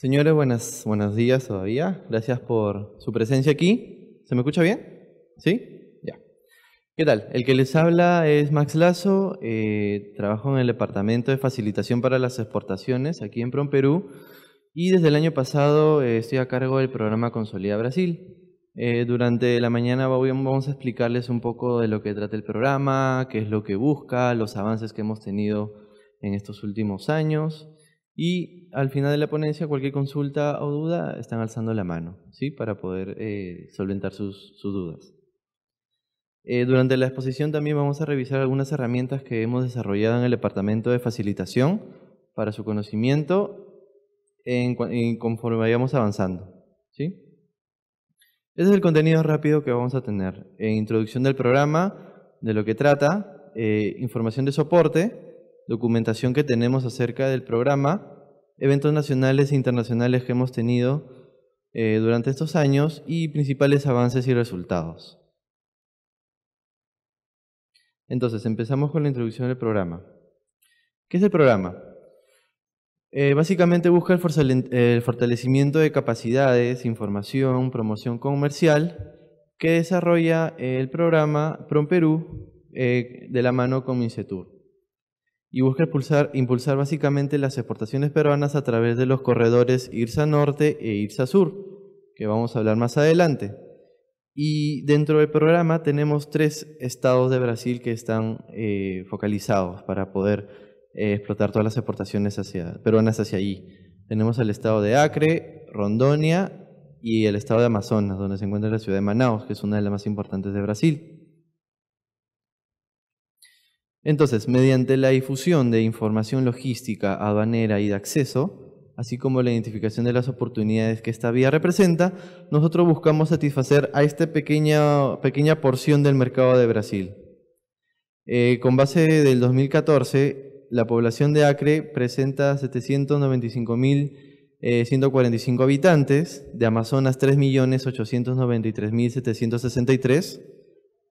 Señores, buenas, buenos días todavía. Gracias por su presencia aquí. ¿Se me escucha bien? ¿Sí? Ya. ¿Qué tal? El que les habla es Max Lazo. Eh, trabajo en el Departamento de Facilitación para las Exportaciones aquí en PROM Perú. Y desde el año pasado eh, estoy a cargo del programa Consolida Brasil. Eh, durante la mañana vamos a explicarles un poco de lo que trata el programa, qué es lo que busca, los avances que hemos tenido en estos últimos años. Y al final de la ponencia, cualquier consulta o duda, están alzando la mano, ¿sí? Para poder eh, solventar sus, dudas. Eh, durante la exposición también vamos a revisar algunas herramientas que hemos desarrollado en el Departamento de Facilitación para su conocimiento conforme vayamos avanzando, ¿sí? Ese es el contenido rápido que vamos a tener. introducción del programa, de lo que trata, eh, información de soporte, documentación que tenemos acerca del programa, eventos nacionales e internacionales que hemos tenido eh, durante estos años y principales avances y resultados. Entonces, empezamos con la introducción del programa. ¿Qué es el programa? Eh, básicamente busca el fortalecimiento de capacidades, información, promoción comercial que desarrolla el programa PROMPERÚ perú eh, de la mano con MINCETUR y busca impulsar, básicamente las exportaciones peruanas a través de los corredores IRSA Norte e IRSA Sur, que vamos a hablar más adelante. Y dentro del programa tenemos tres estados de Brasil que están eh, focalizados para poder eh, explotar todas las exportaciones hacia, peruanas hacia allí. Tenemos el estado de Acre, Rondonia y el estado de Amazonas, donde se encuentra la ciudad de Manaus, que es una de las más importantes de Brasil. Entonces, mediante la difusión de información logística, aduanera y de acceso, así como la identificación de las oportunidades que esta vía representa, nosotros buscamos satisfacer a esta pequeña, pequeña porción del mercado de Brasil. Eh, con base del 2014, la población de Acre presenta 795.145 eh, habitantes, de Amazonas 3.893.763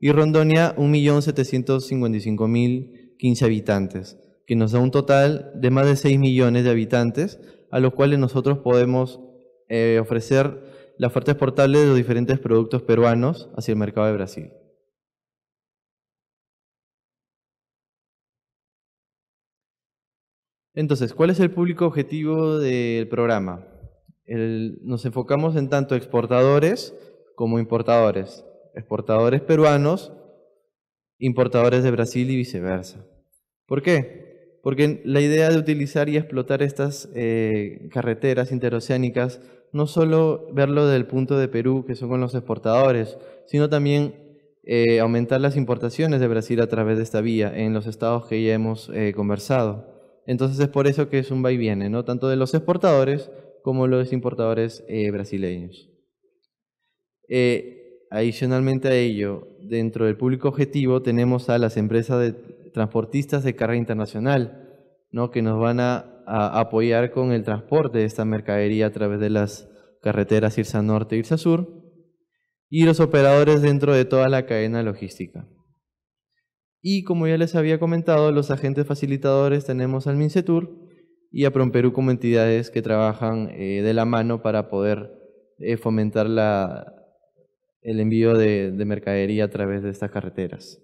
y Rondonia, 1.755.015 habitantes, que nos da un total de más de 6 millones de habitantes, a los cuales nosotros podemos eh, ofrecer la oferta exportable de los diferentes productos peruanos hacia el mercado de Brasil. Entonces, ¿cuál es el público objetivo del programa? nos enfocamos en tanto exportadores como importadores exportadores peruanos, importadores de Brasil y viceversa. ¿Por qué? Porque la idea de utilizar y explotar estas eh, carreteras interoceánicas, no solo verlo del punto de Perú, que son los exportadores, sino también eh, aumentar las importaciones de Brasil a través de esta vía en los estados que ya hemos eh, conversado. Entonces es por eso que es un va ¿no? tanto de los exportadores como los importadores brasileños adicionalmente a ello, dentro del público objetivo tenemos a las empresas de transportistas de carga internacional, ¿no? que nos van a, apoyar con el transporte de esta mercadería a través de las carreteras Irsa Norte e Irsa Sur, y los operadores dentro de toda la cadena logística. Y como ya les había comentado, los agentes facilitadores tenemos al MINCETUR y a Promperú como entidades que trabajan eh, de la mano para poder eh, fomentar la, el envío de, mercadería a través de estas carreteras.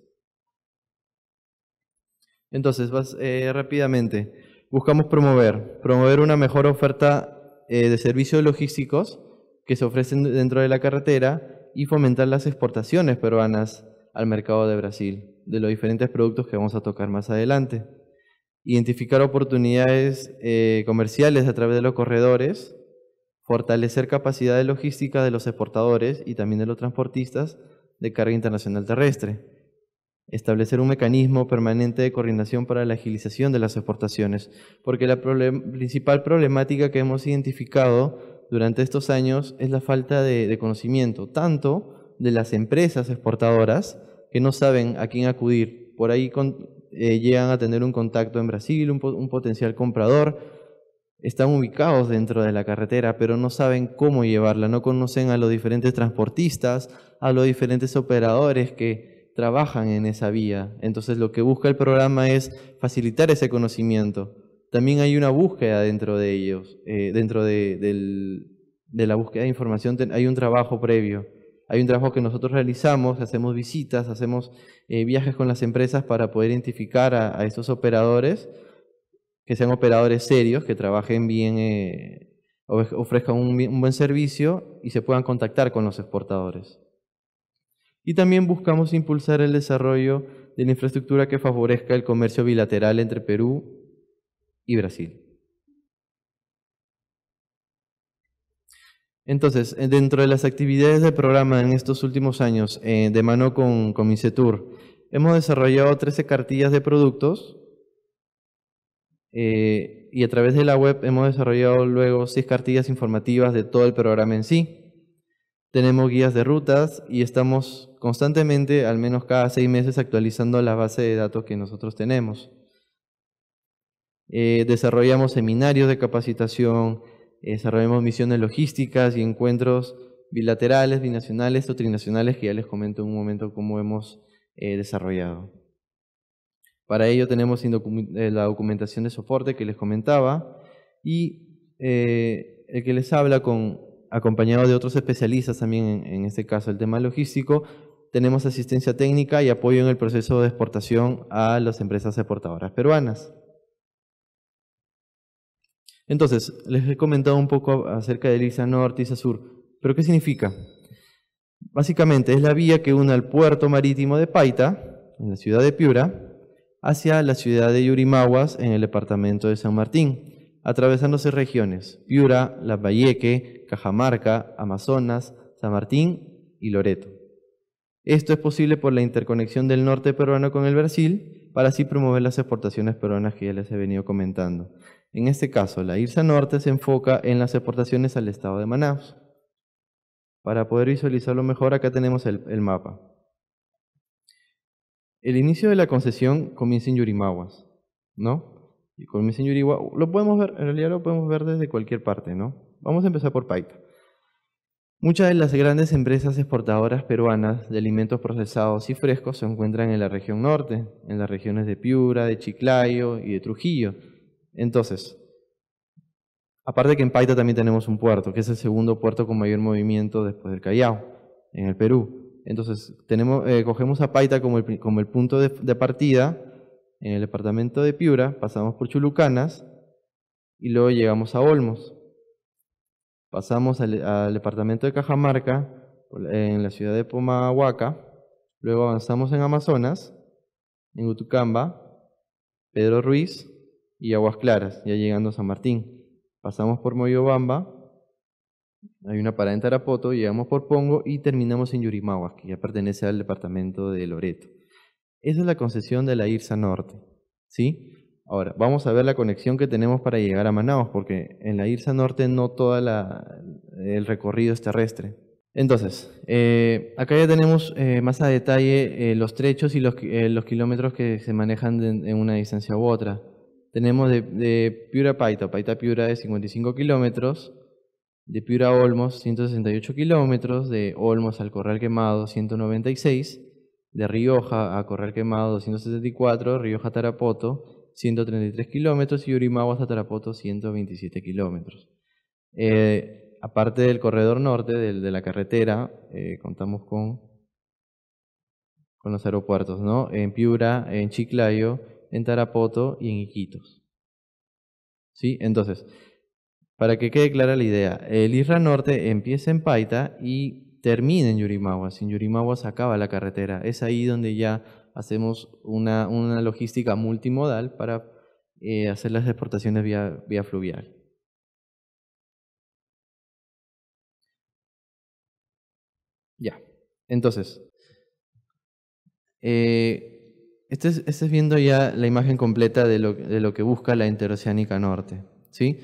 Entonces, vas, eh, rápidamente, buscamos promover, promover una mejor oferta eh, de servicios logísticos que se ofrecen dentro de la carretera y fomentar las exportaciones peruanas al mercado de Brasil, de los diferentes productos que vamos a tocar más adelante. Identificar oportunidades eh, comerciales a través de los corredores fortalecer capacidad de logística de los exportadores y también de los transportistas de carga internacional terrestre, establecer un mecanismo permanente de coordinación para la agilización de las exportaciones, porque la principal problemática que hemos identificado durante estos años es la falta de, conocimiento, tanto de las empresas exportadoras que no saben a quién acudir. Por ahí eh, llegan a tener un contacto en Brasil, un potencial comprador, están ubicados dentro de la carretera, pero no saben cómo llevarla, no conocen a los diferentes transportistas, a los diferentes operadores que trabajan en esa vía. Entonces lo que busca el programa es facilitar ese conocimiento. También hay una búsqueda dentro de ellos, eh, dentro de, la búsqueda de información hay un trabajo previo. Hay un trabajo que nosotros realizamos, hacemos visitas, hacemos eh, viajes con las empresas para poder identificar a, esos operadores que sean operadores serios, que trabajen bien, eh, ofrezcan un, buen servicio y se puedan contactar con los exportadores. Y también buscamos impulsar el desarrollo de la infraestructura que favorezca el comercio bilateral entre Perú y Brasil. Entonces, eh, dentro de las actividades del programa en estos últimos años, eh, de mano con, con hemos desarrollado 13 cartillas de productos eh, y a través de la web hemos desarrollado luego seis cartillas informativas de todo el programa en sí. Tenemos guías de rutas y estamos constantemente, al menos cada seis meses, actualizando la base de datos que nosotros tenemos. Eh, desarrollamos seminarios de capacitación, desarrollamos misiones logísticas y encuentros bilaterales, binacionales o trinacionales, que ya les comento en un momento cómo hemos eh, desarrollado. Para ello tenemos eh, la documentación de soporte que les comentaba y eh, el que les habla con, acompañado de otros especialistas también, en, este caso el tema logístico, tenemos asistencia técnica y apoyo en el proceso de exportación a las empresas exportadoras peruanas. Entonces, les he comentado un poco acerca de ISA Norte, ISA Sur, pero ¿qué significa? Básicamente es la vía que une al puerto marítimo de Paita, en la ciudad de Piura, hacia la ciudad de Yurimaguas en el departamento de San Martín, atravesándose regiones Piura, Valleque, Cajamarca, Amazonas, San Martín y Loreto. Esto es posible por la interconexión del norte peruano con el Brasil para así promover las exportaciones peruanas que ya les he venido comentando. En este caso, la IRSA Norte se enfoca en las exportaciones al estado de Manaus. Para poder visualizarlo mejor, acá tenemos el mapa. El inicio de la concesión comienza en Yurimaguas, ¿no? Y comienza en Yurimaguas. Lo podemos ver, en realidad lo podemos ver desde cualquier parte, ¿no? Vamos a empezar por Paita. Muchas de las grandes empresas exportadoras peruanas de alimentos procesados y frescos se encuentran en la región norte, en las regiones de Piura, de Chiclayo y de Trujillo. Entonces, aparte que en Paita también tenemos un puerto, que es el segundo puerto con mayor movimiento después del Callao, en el Perú. Entonces, tenemos, eh, cogemos a Paita como el, punto de, partida en el departamento de Piura, pasamos por Chulucanas y luego llegamos a Olmos. Pasamos al, al departamento de Cajamarca, en la ciudad de Pomahuaca, luego avanzamos en Amazonas, en Utucamba, Pedro Ruiz y Aguas Claras, ya llegando a San Martín. Pasamos por Moyobamba, hay una parada en Tarapoto, llegamos por Pongo y terminamos en Yurimaguas, que ya pertenece al departamento de Loreto. Esa es la concesión de la IRSA Norte, ¿sí? Ahora, vamos a ver la conexión que tenemos para llegar a Manaus, porque en la IRSA Norte no todo el recorrido es terrestre. Entonces, eh, acá ya tenemos eh, más a detalle eh, los trechos y los, kilómetros que se manejan en una distancia u otra. Tenemos de, de Piura a Paita, Paita a Piura de 55 kilómetros, de Piura a Olmos 168 kilómetros, de Olmos al Corral Quemado 196, de Rioja a Corral Quemado 264, Rioja a Tarapoto 133 kilómetros y Urimaguas a Tarapoto 127 kilómetros. Eh, aparte del corredor norte, del, de la carretera, eh, contamos con, con los aeropuertos, ¿no? En Piura, en Chiclayo, en Tarapoto y en Iquitos. ¿Sí? Entonces, para que quede clara la idea, el Isra Norte empieza en Paita y termina en Yurimaguas. En se acaba la carretera. Es ahí donde ya hacemos una, una logística multimodal para eh, hacer las exportaciones vía, vía fluvial. Ya, entonces, eh, este este viendo ya la imagen completa de lo, de lo que busca la interoceánica norte. ¿sí?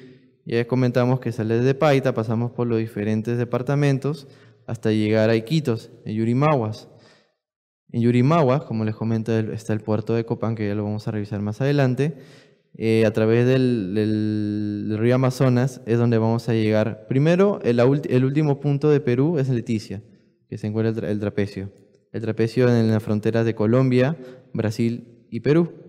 Ya comentamos que sale de Paita, pasamos por los diferentes departamentos hasta llegar a Iquitos, en Yurimaguas. En Yurimaguas, como les comento, está el puerto de Copán, que ya lo vamos a revisar más adelante. Eh, a través del, río Amazonas es donde vamos a llegar. Primero, el, último punto de Perú es Leticia, que se encuentra el, el trapecio. El trapecio en las fronteras de Colombia, Brasil y Perú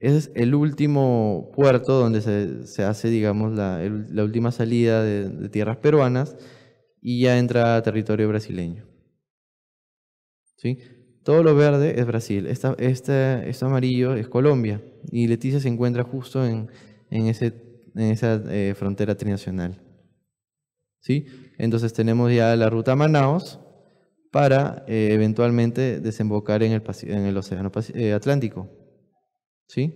es el último puerto donde se, hace, digamos, la, última salida de, tierras peruanas y ya entra a territorio brasileño. ¿Sí? Todo lo verde es Brasil, este, amarillo es Colombia y Leticia se encuentra justo en, ese, esa eh, frontera trinacional. ¿Sí? Entonces tenemos ya la ruta Manaos para eh, eventualmente desembocar en el, en el Océano eh, Atlántico. ¿sí?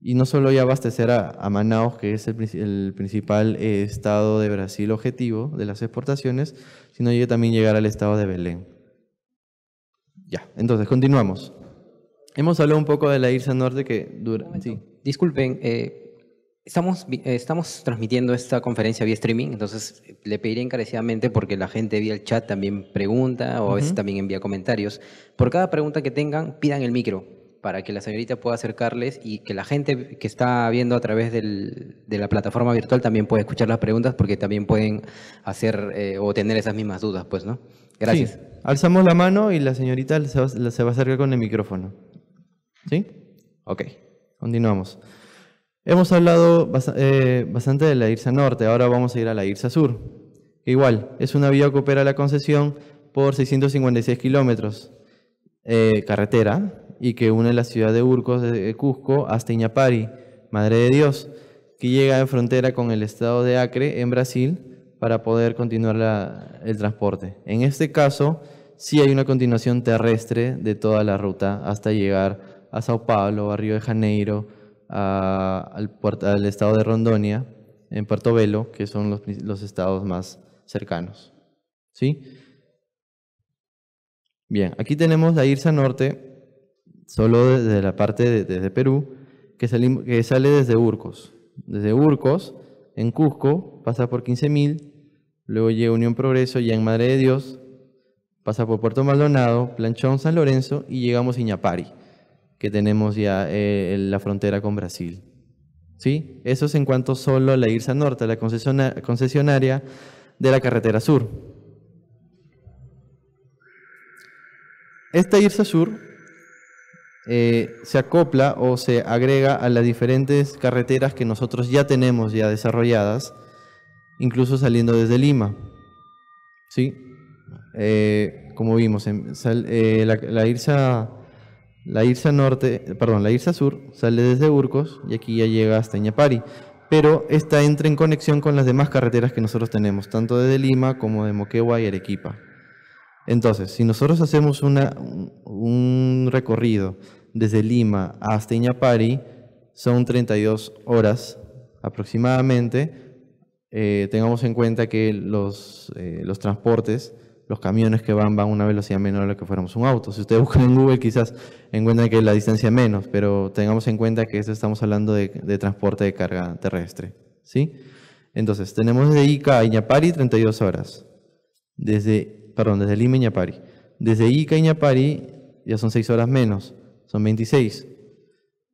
Y no solo ya abastecer a, Manaus, que es el, principal eh, estado de Brasil objetivo de las exportaciones, sino ya también llegar al estado de Belén. Ya, entonces continuamos. Hemos hablado un poco de la Irsa Norte que dura... Sí. Disculpen, eh, estamos, eh, estamos transmitiendo esta conferencia vía streaming, entonces le pediré encarecidamente porque la gente vía el chat también pregunta o a veces también envía comentarios. Por cada pregunta que tengan, pidan el micro para que la señorita pueda acercarles y que la gente que está viendo a través de la plataforma virtual también pueda escuchar las preguntas porque también pueden hacer eh, o tener esas mismas dudas, pues, ¿no? Gracias. Alzamos la mano y la señorita se va, a acercar con el micrófono. ¿Sí? Ok, continuamos. Hemos hablado eh, bastante de la IRSA Norte, ahora vamos a ir a la IRSA Sur. Igual, es una vía que opera la concesión por 656 kilómetros eh, carretera, y que une la ciudad de Urcos de Cusco hasta Iñapari, Madre de Dios, que llega en frontera con el estado de Acre en Brasil para poder continuar el transporte. En este caso, sí hay una continuación terrestre de toda la ruta hasta llegar a Sao Paulo, a Río de Janeiro, a, al, estado de Rondonia, en Puerto Velo, que son los, estados más cercanos. ¿Sí? Bien, aquí tenemos la Irsa Norte, solo desde la parte de, desde Perú, que, sale desde Urcos. Desde Urcos, en Cusco, pasa por 15.000, luego llega Unión Progreso, ya en Madre de Dios, pasa por Puerto Maldonado, Planchón, San Lorenzo y llegamos a Iñapari, que tenemos ya eh, la frontera con Brasil. ¿Sí? Eso es en cuanto solo a la Irsa Norte, la concesionaria de la carretera sur. Esta Irsa Sur eh, se acopla o se agrega a las diferentes carreteras que nosotros ya tenemos ya desarrolladas, incluso saliendo desde Lima. ¿Sí? Eh, como vimos, en, em, eh, la, Irsa, la Norte, perdón, la Irsa Sur sale desde Urcos y aquí ya llega hasta Iñapari. Pero esta entra en conexión con las demás carreteras que nosotros tenemos, tanto desde Lima como de Moquegua y Arequipa. Entonces, si nosotros hacemos un recorrido desde Lima hasta Iñapari, son 32 horas aproximadamente. Eh, tengamos en cuenta que los, eh, los transportes, los camiones que van, van a una velocidad menor a la que fuéramos un auto. Si ustedes buscan en Google, quizás encuentren que la distancia es menos, pero tengamos en cuenta que estamos hablando de, transporte de carga terrestre. ¿sí? Entonces, tenemos desde Ica a Iñapari 32 horas. Desde perdón, desde Lima Iñapari. Desde Ica Iñapari ya son 6 horas menos, son 26.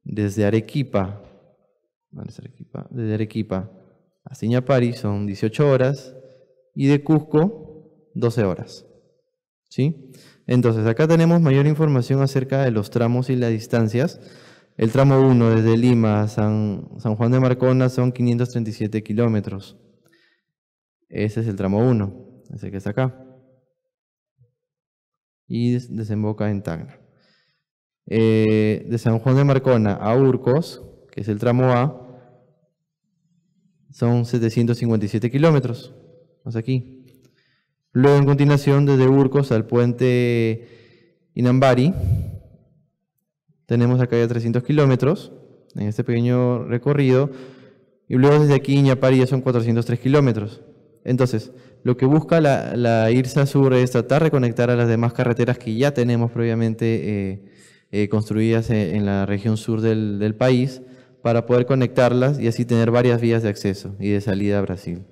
Desde Arequipa, desde Arequipa hasta Iñapari son 18 horas y de Cusco 12 horas. ¿Sí? Entonces, acá tenemos mayor información acerca de los tramos y las distancias. El tramo 1 desde Lima a San, San Juan de Marcona son 537 kilómetros. Ese es el tramo 1, ese que está acá y desemboca en Tacna. Eh, de San Juan de Marcona a Urcos, que es el tramo A, son 757 kilómetros, más aquí. Luego, en continuación, desde Urcos al puente Inambari, tenemos acá ya 300 kilómetros en este pequeño recorrido. Y luego desde aquí, Iñapari, ya son 403 kilómetros. Entonces, lo que busca la, IRSA Sur es tratar de conectar a las demás carreteras que ya tenemos previamente eh, eh, construidas en, la región sur del, país para poder conectarlas y así tener varias vías de acceso y de salida a Brasil.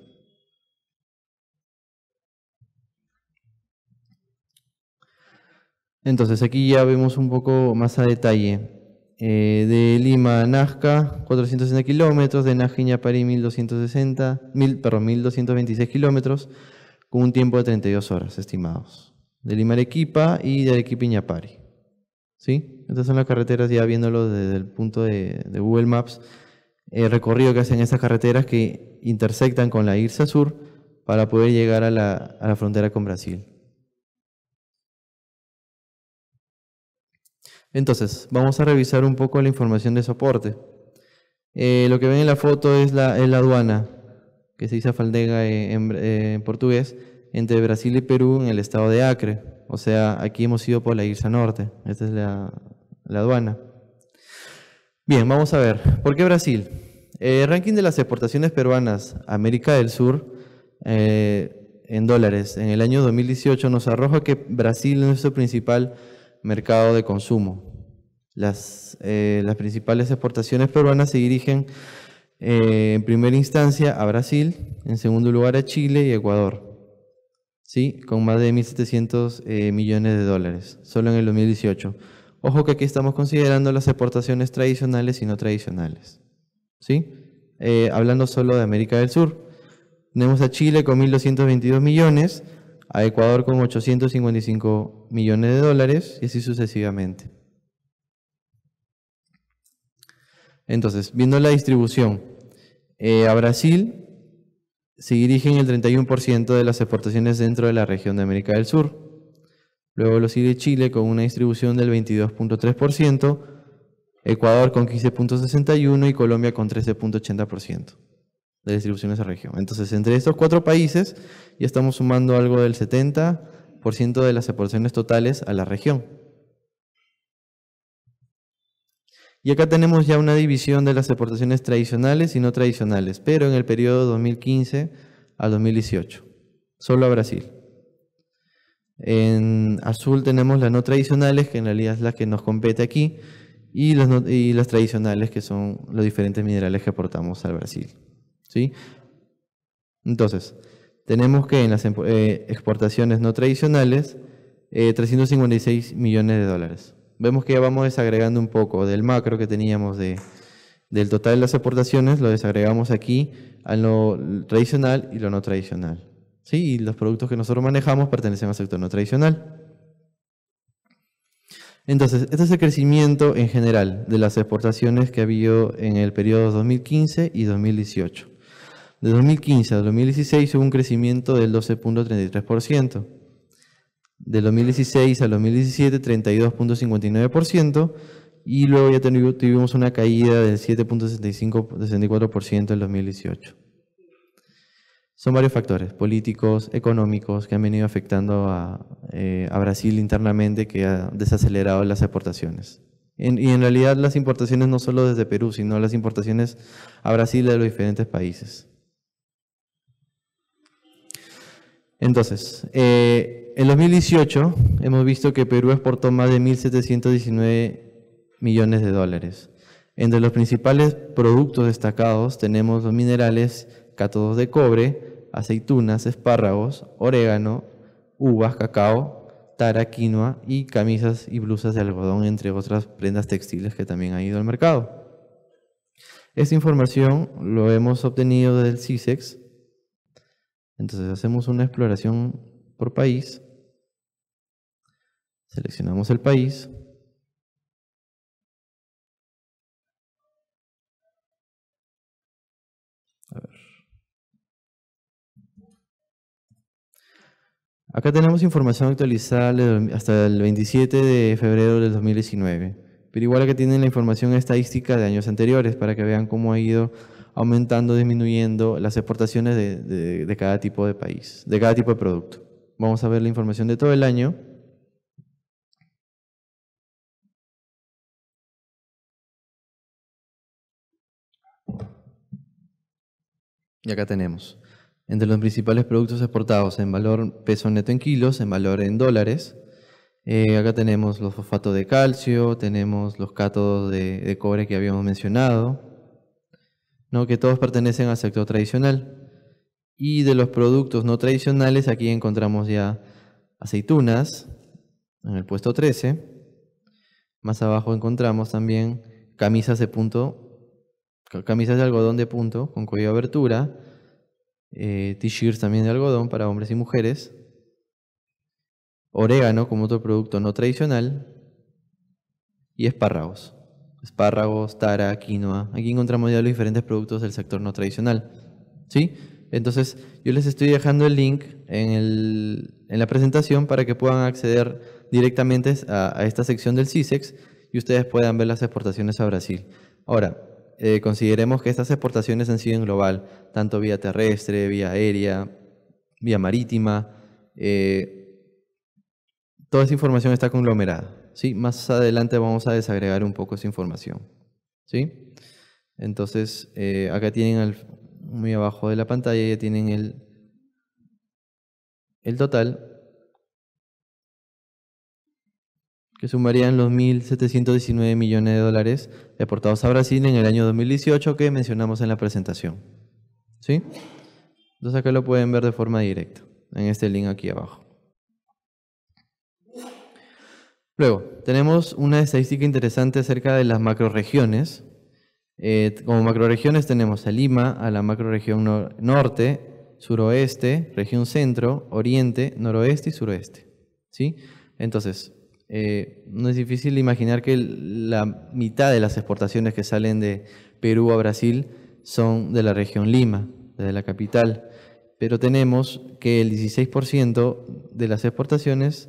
Entonces aquí ya vemos un poco más a detalle eh, de Lima a Nazca, 460 kilómetros, de Nazca a París, 1260, mil, 1226 kilómetros, con un tiempo de 32 horas estimados. De Lima a Arequipa y de Arequipa a Iñapari. ¿Sí? Estas son las carreteras, ya viéndolo desde el punto de, Google Maps, el eh, recorrido que hacen estas carreteras que intersectan con la Irsa Sur para poder llegar a la frontera con Brasil. Entonces, vamos a revisar un poco la información de soporte. Eh, lo que ven en la foto es la, aduana, que se dice faldega eh, eh, en, portugués, entre Brasil y Perú en el estado de Acre. O sea, aquí hemos ido por la isla Norte. Esta es la, aduana. Bien, vamos a ver. ¿Por qué Brasil? el ranking de las exportaciones peruanas a América del Sur en dólares en el año 2018 nos arroja que Brasil es nuestro principal mercado de consumo. Eh, las, principales exportaciones peruanas se dirigen eh, en primera instancia a Brasil, en segundo lugar a Chile y Ecuador, ¿sí? con más de 1.700 eh, millones de dólares, solo en el 2018. Ojo que aquí estamos considerando las exportaciones tradicionales y no tradicionales. ¿sí? hablando solo de América del Sur, tenemos a Chile con 1.222 millones, a Ecuador con 855 millones de dólares y así sucesivamente. Entonces, viendo la distribución, eh, a Brasil se dirigen el 31% de las exportaciones dentro de la región de América del Sur. Luego lo sigue Chile con una distribución del 22.3%, Ecuador con 15.61% y Colombia con 13.80% de distribución de esa región. Entonces, entre estos cuatro países ya estamos sumando algo del 70 ciento de las exportaciones totales a la región. Y acá tenemos ya una división de las exportaciones tradicionales y no tradicionales, pero en el periodo 2015 al 2018, solo a Brasil. En azul tenemos las no tradicionales, que en realidad es la que nos compete aquí, y las, y las tradicionales, que son los diferentes minerales que aportamos al Brasil. ¿sí? Entonces, tenemos que en las eh, exportaciones no tradicionales, 356 eh, millones de dólares. Vemos que ya vamos desagregando un poco del macro que teníamos del total de las exportaciones, lo desagregamos aquí a lo tradicional y lo no tradicional. ¿Sí? Y los productos que nosotros manejamos pertenecen al sector no tradicional. Entonces, este es el crecimiento en general de las exportaciones que ha habido en el periodo 2015 y 2018. De 2015 a 2016 hubo un crecimiento del 12.33%. de 2016 a 2017, 32.59%. Y luego ya tuvimos una caída del 7.64% en 2018. Son varios factores políticos, económicos, que han venido afectando a, eh, Brasil internamente, que ha desacelerado las exportaciones. y en realidad las importaciones no solo desde Perú, sino las importaciones a Brasil de los diferentes países. Entonces, eh, en 2018 hemos visto que Perú exportó más de 1.719 millones de dólares. Entre los principales productos destacados tenemos los minerales, cátodos de cobre, aceitunas, espárragos, orégano, uvas, cacao, tara, quinoa y camisas y blusas de algodón, entre otras prendas textiles que también han ido al mercado. Esta información lo hemos obtenido del CISEX, entonces hacemos una exploración por país, seleccionamos el país, Acá tenemos información actualizada hasta el 27 de febrero del 2019, pero igual que tienen la información estadística de años anteriores para que vean cómo ha ido aumentando, disminuyendo las exportaciones de, cada tipo de país, de cada tipo de producto. Vamos a ver la información de todo el año. Y acá tenemos, entre los principales productos exportados en valor peso neto en kilos, en valor en dólares, eh, acá tenemos los fosfatos de calcio, tenemos los cátodos de cobre que habíamos mencionado, que todos pertenecen al sector tradicional. Y de los productos no tradicionales, aquí encontramos ya aceitunas, en el puesto 13. Más abajo encontramos también camisas de punto, camisas de algodón de punto con cuello de abertura, eh, t-shirts también de algodón para hombres y mujeres, orégano como otro producto no tradicional y espárragos espárragos, tara, quinoa. Aquí encontramos ya los diferentes productos del sector no tradicional. ¿Sí? Entonces, yo les estoy dejando el link en, la presentación para que puedan acceder directamente a, esta sección del CISEX y ustedes puedan ver las exportaciones a Brasil. Ahora, eh, consideremos que estas exportaciones han sido en global, tanto vía terrestre, vía aérea, vía marítima. Eh, toda esa información está conglomerada. ¿sí? Más adelante vamos a desagregar un poco esa información, ¿sí? Entonces, eh, acá tienen muy abajo de la pantalla, tienen el, el total que sumarían los 1.719 millones de dólares deportados a Brasil en el año 2018 que mencionamos en la presentación. ¿Sí? Entonces acá lo pueden ver de forma directa, en este link aquí abajo. Luego, tenemos una estadística interesante acerca de las macroregiones. Eh, como macroregiones tenemos a Lima, a la macroregión norte, suroeste, región centro, oriente, noroeste y suroeste. ¿sí? Entonces, eh, no es difícil imaginar que la mitad de las exportaciones que salen de Perú a Brasil son de la región Lima, desde la capital. Pero tenemos que el 16% de las exportaciones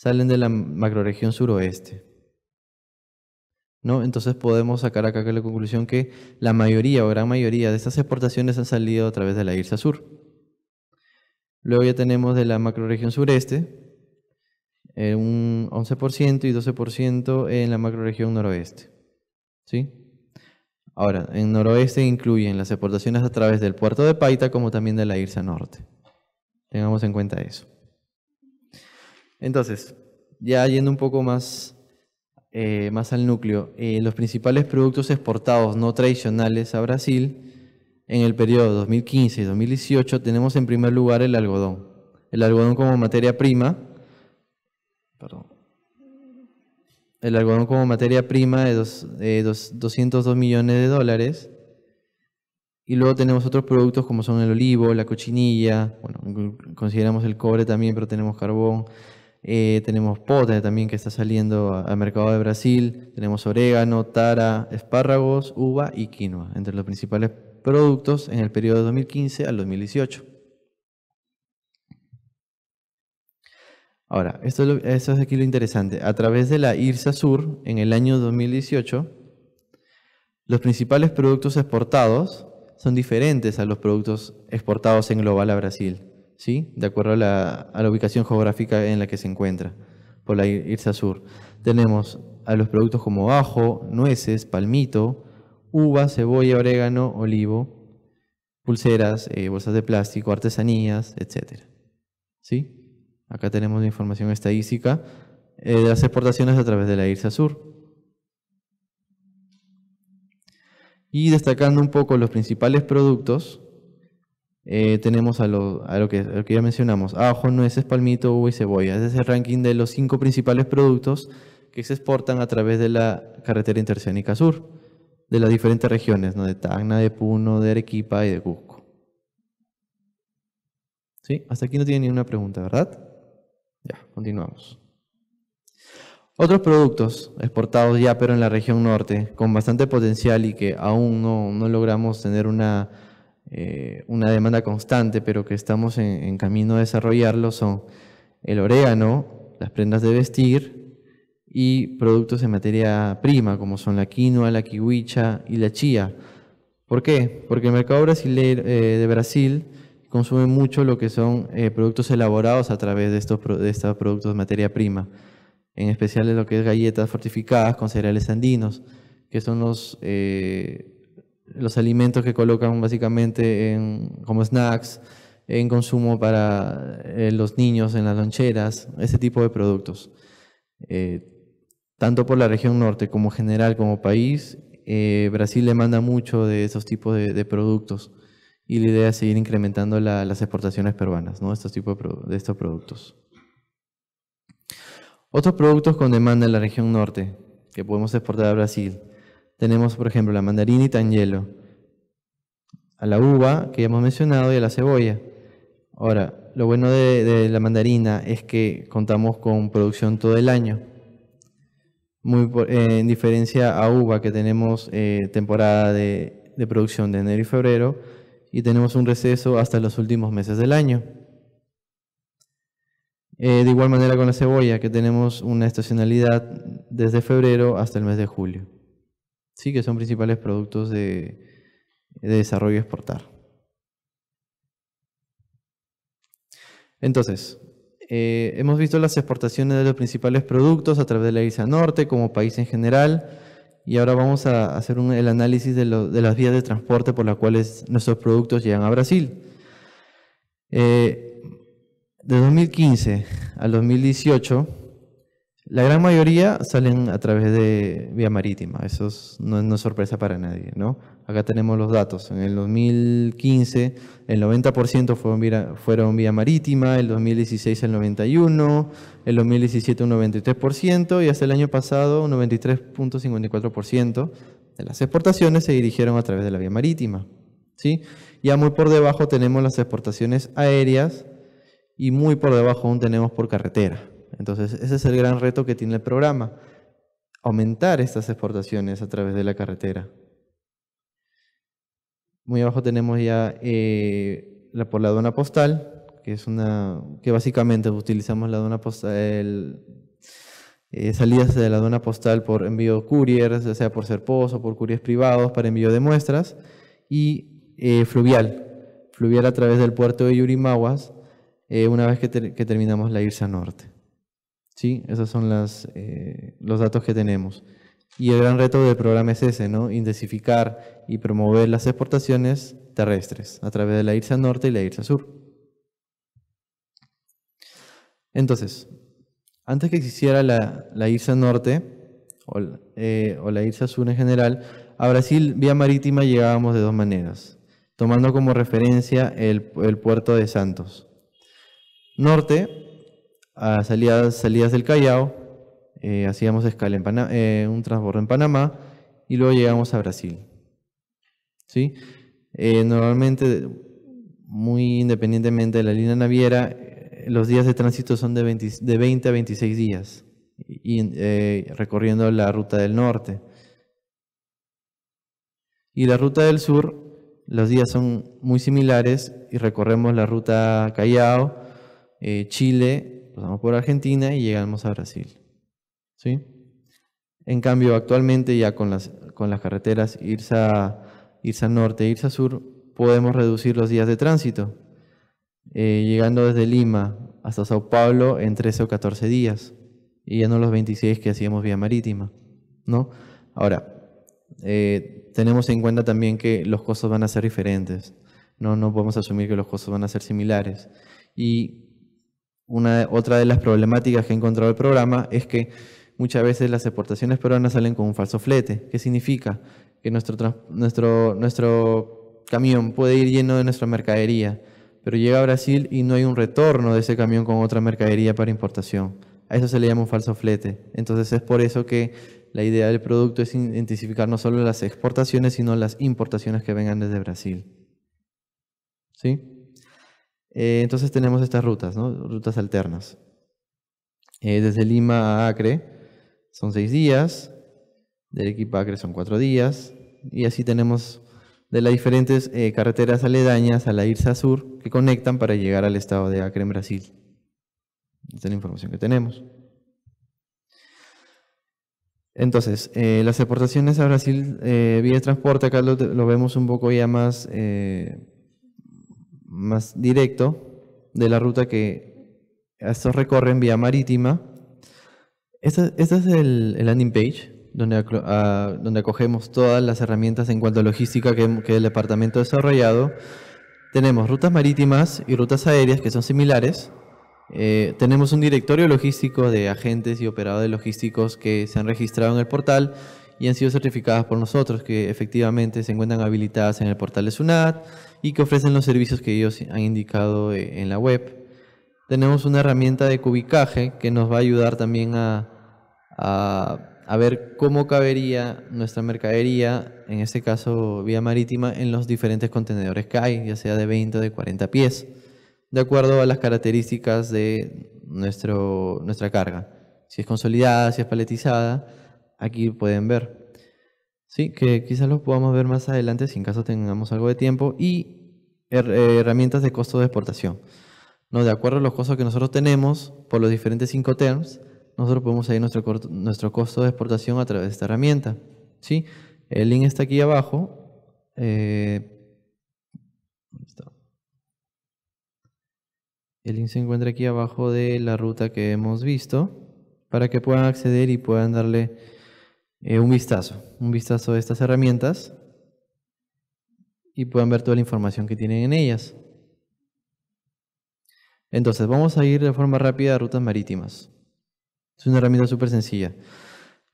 salen de la macroregión suroeste. ¿No? Entonces podemos sacar acá la conclusión que la mayoría o gran mayoría de estas exportaciones han salido a través de la IRSA Sur. Luego ya tenemos de la macroregión sureste eh, un 11% y 12% en la macroregión noroeste. ¿Sí? Ahora, en noroeste incluyen las exportaciones a través del puerto de Paita como también de la IRSA Norte. Tengamos en cuenta eso. Entonces, ya yendo un poco más, eh, más al núcleo, eh, los principales productos exportados no tradicionales a Brasil en el periodo 2015 y 2018 tenemos en primer lugar el algodón. El algodón como materia prima, perdón, el algodón como materia prima de 202 millones de dólares. Y luego tenemos otros productos como son el olivo, la cochinilla, bueno, consideramos el cobre también, pero tenemos carbón, eh, tenemos pote también que está saliendo al mercado de Brasil. Tenemos orégano, tara, espárragos, uva y quinoa, entre los principales productos en el periodo de 2015 al 2018. Ahora, esto es, esto es aquí lo interesante. A través de la IRSA Sur, en el año 2018, los principales productos exportados son diferentes a los productos exportados en global a Brasil de acuerdo a la, ubicación geográfica en la que se encuentra, por la Irsa Sur. Tenemos a los productos como ajo, nueces, palmito, uva, cebolla, orégano, olivo, pulseras, eh, bolsas de plástico, artesanías, etc. ¿Sí? Acá tenemos la información estadística eh, de las exportaciones a través de la IRSA Sur. Y destacando un poco los principales productos, eh, tenemos a lo, que, ya mencionamos, ajo, nueces, palmito, uva y cebolla. Ese es el ranking de los cinco principales productos que se exportan a través de la carretera interoceánica sur, de las diferentes regiones, de Tacna, de Puno, de Arequipa y de Cusco. ¿Sí? Hasta aquí no tiene ninguna pregunta, ¿verdad? Ya, continuamos. Otros productos exportados ya, pero en la región norte, con bastante potencial y que aún no logramos tener una eh, una demanda constante, pero que estamos en, camino de desarrollarlo, son el orégano, las prendas de vestir y productos en materia prima, como son la quinoa, la kiwicha y la chía. ¿Por qué? Porque el mercado brasileño eh, de Brasil consume mucho lo que son eh, productos elaborados a través de estos, de estos productos de materia prima, en especial lo que es galletas fortificadas con cereales andinos, que son los los alimentos que colocan básicamente en, como snacks, en consumo para eh, los niños, en las loncheras, ese tipo de productos. Eh, tanto por la región norte como general, como país, eh, Brasil demanda mucho de esos tipos de, productos y la idea es seguir incrementando las exportaciones peruanas ¿no? estos tipos de estos productos. Otros productos con demanda en la región norte que podemos exportar a Brasil tenemos, por ejemplo, la mandarina y hielo. a la uva que ya hemos mencionado y a la cebolla. Ahora, lo bueno de, la mandarina es que contamos con producción todo el año. Muy eh, en diferencia a uva que tenemos eh, temporada de, producción de enero y febrero y tenemos un receso hasta los últimos meses del año. Eh, de igual manera con la cebolla, que tenemos una estacionalidad desde febrero hasta el mes de julio. Sí, que son principales productos de, desarrollo exportar. Entonces, eh, hemos visto las exportaciones de los principales productos a través de la Isla Norte como país en general y ahora vamos a hacer el análisis de, las vías de transporte por las cuales nuestros productos llegan a Brasil. Eh, de 2015 al 2018 la gran mayoría salen a través de vía marítima, eso no, es sorpresa para nadie, ¿no? Acá tenemos los datos, en el 2015 el 90% fueron vía, fueron vía marítima, el 2016 el 91, el 2017 un 93% y hasta el año pasado un 93.54% de las exportaciones se dirigieron a través de la vía marítima, ¿sí? Ya muy por debajo tenemos las exportaciones aéreas y muy por debajo aún tenemos por carretera. Entonces, ese es el gran reto que tiene el programa, aumentar estas exportaciones a través de la carretera. Muy abajo tenemos ya eh, la, por la aduana postal, que es una que básicamente utilizamos la aduana postal, eh, salidas de la aduana postal por envío couriers, ya sea por serpos o por couriers privados para envío de muestras, y eh, fluvial, fluvial a través del puerto de Yurimaguas, una vez que, terminamos la Irsa Norte. Esos son eh, los datos que tenemos. Y el gran reto del programa es ese, ¿no? Intensificar y promover las exportaciones terrestres a través de la IRSA Norte y la IRSA Sur. Entonces, antes que existiera la, la IRSA Norte o, eh, la IRSA Sur en general, a Brasil vía marítima llegábamos de dos maneras, tomando como referencia el, el puerto de Santos. Norte, salidas, salidas del Callao, eh, hacíamos escala en eh, un transbordo en Panamá y luego llegamos a Brasil. ¿Sí? Eh, normalmente, muy independientemente de la línea naviera, los días de tránsito son de 20, de a 26 días, y, recorriendo la ruta del norte. Y la ruta del sur los días son muy similares y recorremos la ruta Callao, Chile pasamos por Argentina y llegamos a Brasil. ¿Sí? En cambio, actualmente ya con las, con las carreteras IRSA, IRSA Norte e IRSA Sur, podemos reducir los días de tránsito, eh, llegando desde Lima hasta Sao Paulo en 13 o 14 días, y ya no los 26 que hacíamos vía marítima. ¿no? Ahora, eh, tenemos en cuenta también que los costos van a ser diferentes, ¿no? no podemos asumir que los costos van a ser similares. Y otra de las problemáticas que ha encontrado el programa es que muchas veces las exportaciones peruanas salen con un falso flete. ¿Qué significa? Que nuestro, nuestro, nuestro camión puede ir lleno de nuestra mercadería, pero llega a Brasil y no hay un retorno de ese camión con otra mercadería para importación. A eso se le llama un falso flete. Entonces es por eso que la idea del producto es identificar no solo las exportaciones, sino las importaciones que vengan desde Brasil. ¿Sí? Eh, entonces tenemos estas rutas, ¿no? rutas alternas. Eh, desde Lima a Acre son seis días, de Arequipa a Acre son cuatro días, y así tenemos de las diferentes eh, carreteras aledañas a la Irsa Sur que conectan para llegar al estado de Acre en Brasil. Esta es la información que tenemos. Entonces, las exportaciones a Brasil vía transporte, acá lo, vemos un poco ya más más directo de la ruta que estos recorren vía marítima. Este, este es el, landing page ah, donde, acogemos todas las herramientas en cuanto a logística que, el departamento ha desarrollado. Tenemos rutas marítimas y rutas aéreas que son similares. Eh, tenemos un directorio logístico de agentes y operadores logísticos que se han registrado en el portal y han sido certificadas por nosotros, que efectivamente se encuentran habilitadas en el portal de SUNAT y que ofrecen los servicios que ellos han indicado eh, en la web. Tenemos una herramienta de cubicaje que nos va a ayudar también a, ver cómo cabería nuestra mercadería, en este caso vía marítima, en los diferentes contenedores que hay, ya sea de 20 o de 40 pies, de acuerdo a las características de nuestro, nuestra carga. Si es consolidada, si es paletizada, Aquí pueden ver. ¿sí? Que quizás lo podamos ver más adelante si en caso tengamos algo de tiempo. Y eh, herramientas de costo de exportación. ¿no? De acuerdo a los costos que nosotros tenemos por los diferentes cinco terms, nosotros podemos seguir nuestro, nuestro costo de exportación a través de esta herramienta. ¿sí? El link está aquí abajo. Eh, el link se encuentra aquí abajo de la ruta que hemos visto para que puedan acceder y puedan darle eh, un vistazo, un vistazo de estas herramientas y puedan ver toda la información que tienen en ellas. Entonces, vamos a ir de forma rápida a rutas marítimas. Es una herramienta súper sencilla.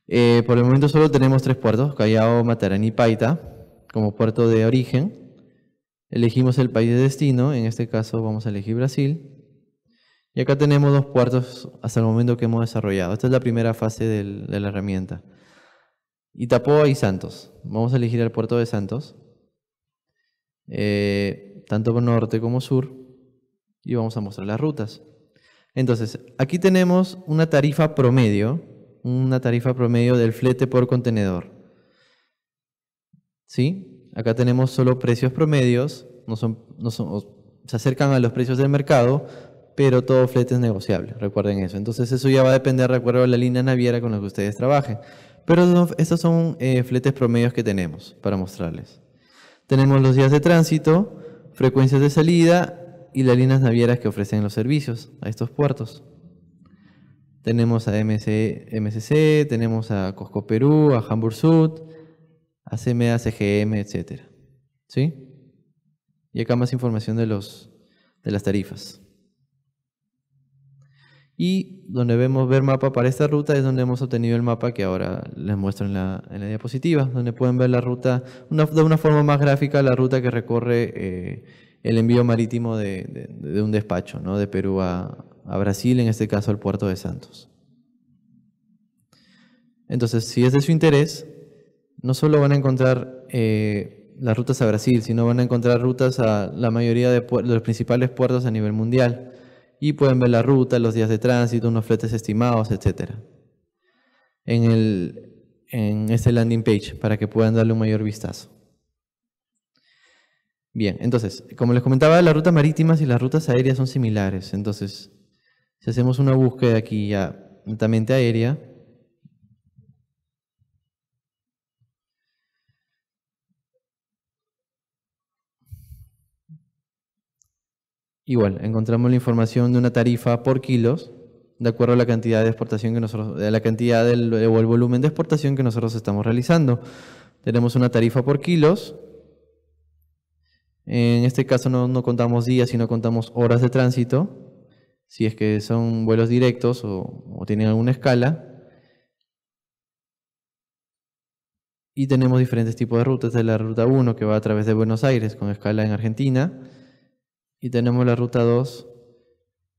Eh, por el momento solo tenemos tres puertos, Callao, Matarani y Paita, como puerto de origen. Elegimos el país de destino, en este caso vamos a elegir Brasil. Y acá tenemos dos puertos hasta el momento que hemos desarrollado. Esta es la primera fase de la herramienta tapó y Santos. Vamos a elegir el puerto de Santos, eh, Tanto por norte como sur, y vamos a mostrar las rutas. Entonces, aquí tenemos una tarifa promedio, una tarifa promedio del flete por contenedor. ¿Sí? Acá tenemos solo precios promedios, no se acercan a los precios del mercado, pero todo flete es negociable, recuerden eso. Entonces eso ya va a depender, recuerdo, de la línea naviera con la que ustedes trabajen. Pero estos son eh, fletes promedios que tenemos para mostrarles. Tenemos los días de tránsito, frecuencias de salida y las líneas navieras que ofrecen los servicios a estos puertos. Tenemos a MSC, tenemos a Cosco Perú, a Hamburg Sud, a CMA, CGM, etc. ¿Sí? Y acá más información de las tarifas. Y donde vemos ver mapa para esta ruta es donde hemos obtenido el mapa que ahora les muestro en la, diapositiva, donde pueden ver la ruta, de una forma más gráfica, la ruta que recorre eh, el envío marítimo de, un despacho, de Perú a, Brasil, en este caso al puerto de Santos. Entonces, si es de su interés, no solo van a encontrar eh, las rutas a Brasil, sino van a encontrar rutas a la mayoría de los principales puertos a nivel mundial y pueden ver la ruta, los días de tránsito, unos fletes estimados, etc. En, el, en este landing page para que puedan darle un mayor vistazo. Bien, entonces, como les comentaba, las rutas marítimas y las rutas aéreas son similares. Entonces, si hacemos una búsqueda aquí ya netamente aérea, Igual, encontramos la información de una tarifa por kilos de acuerdo a la cantidad de exportación que nosotros, la cantidad del, o el volumen de exportación que nosotros estamos realizando. Tenemos una tarifa por kilos. En este caso no, contamos días, sino contamos horas de tránsito si es que son vuelos directos o, tienen alguna escala. Y tenemos diferentes tipos de rutas, de la ruta 1 que va a través de Buenos Aires con escala en Argentina, y tenemos la ruta 2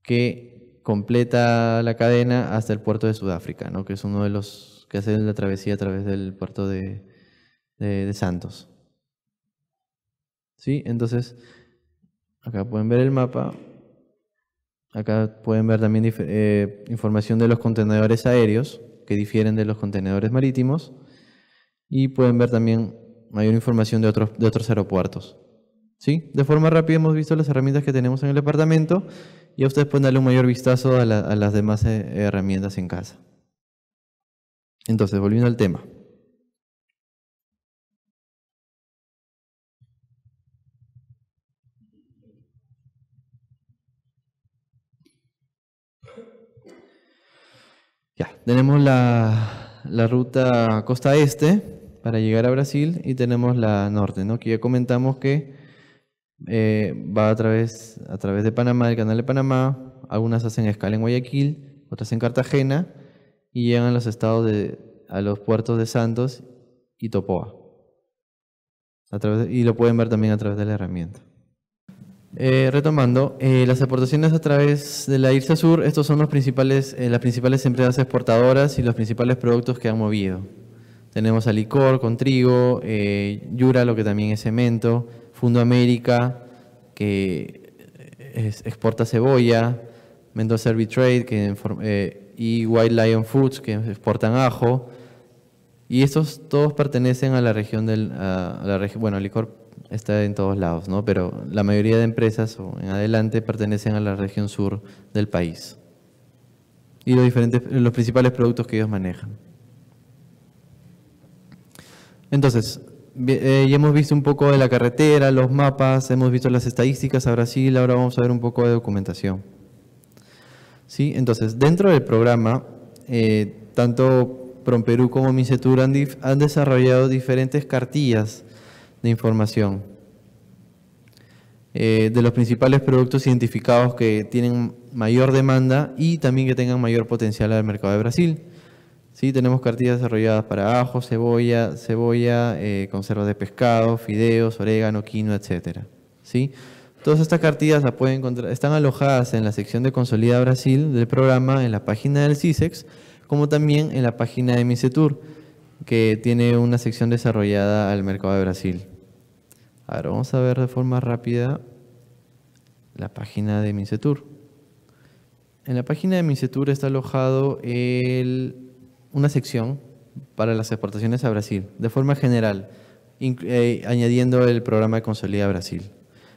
que completa la cadena hasta el puerto de Sudáfrica, ¿no? que es uno de los que hace la travesía a través del puerto de, Santos. ¿Sí? Entonces, acá pueden ver el mapa, acá pueden ver también eh, información de los contenedores aéreos que difieren de los contenedores marítimos y pueden ver también mayor información de otros, de otros aeropuertos. ¿Sí? De forma rápida hemos visto las herramientas que tenemos en el departamento y a ustedes pueden darle un mayor vistazo a, las demás eh, herramientas en casa. Entonces, volviendo al tema. Ya, tenemos la, la, ruta costa este para llegar a Brasil y tenemos la norte, ¿no? Que ya comentamos que eh, va a través, a través de Panamá, del canal de Panamá, algunas hacen escala en Guayaquil, otras en Cartagena, y llegan a los estados a los puertos de Santos y Topoa. y lo pueden ver también a través de la herramienta. Eh, retomando, eh, las aportaciones a través de la IRSA Sur, estos son los principales, las principales empresas exportadoras y los principales productos que han movido. Tenemos a licor con trigo, Yura, lo que también es cemento, Fundo América, que eh, exporta cebolla, Mendoza Trade que, eh, y White Lion Foods, que exportan ajo. Y estos todos pertenecen a la región del... bueno, el licor está en todos lados, ¿no? Pero la mayoría de empresas o en adelante pertenecen a la región sur del país. Y los, diferentes, los principales productos que ellos manejan. Entonces, eh, ya hemos visto un poco de la carretera, los mapas, hemos visto las estadísticas a Brasil, ahora vamos a ver un poco de documentación. ¿Sí? Entonces, dentro del programa, eh, tanto PromPerú como Misetur han, han desarrollado diferentes cartillas de información eh, de los principales productos identificados que tienen mayor demanda y también que tengan mayor potencial al mercado de Brasil. Sí, tenemos cartillas desarrolladas para ajo, cebolla, cebolla, eh, conservas de pescado, fideos, orégano, quinoa, etcétera. ¿Sí? Todas estas cartillas pueden encontrar, están alojadas en la sección de Consolida Brasil del programa, en la página del CISEX, como también en la página de Misetur, que tiene una sección desarrollada al mercado de Brasil. Ahora vamos a ver de forma rápida la página de Misetur. En la página de Misetur está alojado el una sección para las exportaciones a Brasil, de forma general, eh, añadiendo el programa de Consolida Brasil.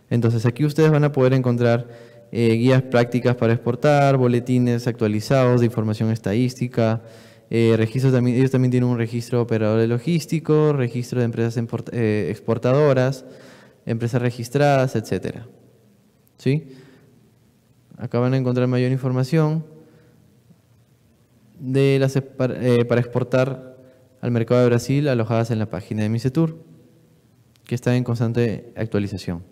Entonces aquí ustedes van a poder encontrar eh, guías prácticas para exportar, boletines actualizados de información estadística, eh, registros también, ellos también tienen un registro de logístico, registro de empresas exportadoras, empresas registradas, etc. ¿Sí? Acá van a encontrar mayor información de eh, para exportar al mercado de Brasil alojadas en la página de Misetur, que está en constante actualización.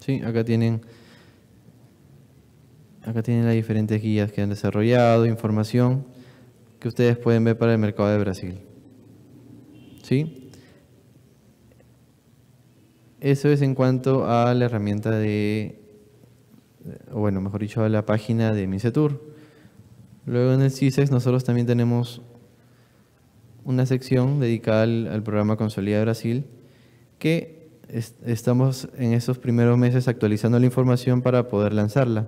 Sí, acá tienen acá tienen las diferentes guías que han desarrollado, información que ustedes pueden ver para el mercado de Brasil. ¿Sí? Eso es en cuanto a la herramienta de, bueno, mejor dicho, a la página de Tour. Luego en el CISES e nosotros también tenemos una sección dedicada al, programa Consolida Brasil, que estamos en esos primeros meses actualizando la información para poder lanzarla.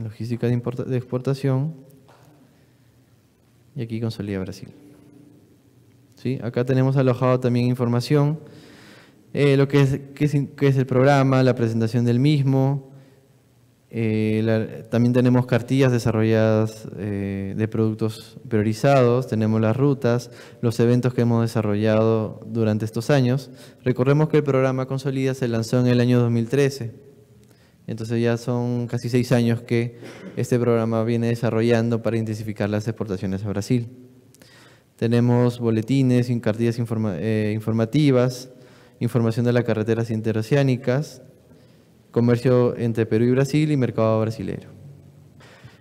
Logística de, de exportación. Y aquí Consolida Brasil. Acá tenemos alojado también información, eh, lo que es, el programa, la presentación del mismo. Eh, también tenemos cartillas desarrolladas eh, de productos priorizados, tenemos las rutas, los eventos que hemos desarrollado durante estos años. Recordemos que el programa Consolida se lanzó en el año 2013. Entonces ya son casi seis años que este programa viene desarrollando para intensificar las exportaciones a Brasil. Tenemos boletines, cartillas eh, informativas, información de las carreteras interoceánicas, comercio entre Perú y Brasil y mercado brasileño.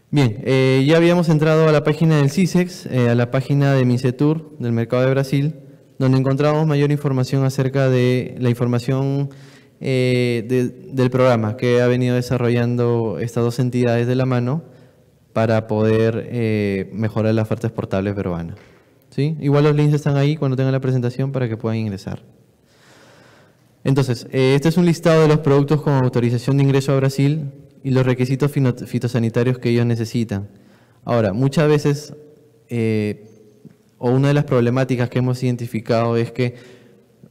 Bien, eh, ya habíamos entrado a la página del CISEX, eh, a la página de MINCETUR, del mercado de Brasil, donde encontramos mayor información acerca de la información del programa que ha venido desarrollando estas dos entidades de la mano para poder mejorar las ofertas portables peruana. ¿sí? Igual los links están ahí cuando tengan la presentación para que puedan ingresar. Entonces, eh, este es un listado de los productos con autorización de ingreso a Brasil y los requisitos fitosanitarios que ellos necesitan. Ahora, muchas veces, eh, o una de las problemáticas que hemos identificado es que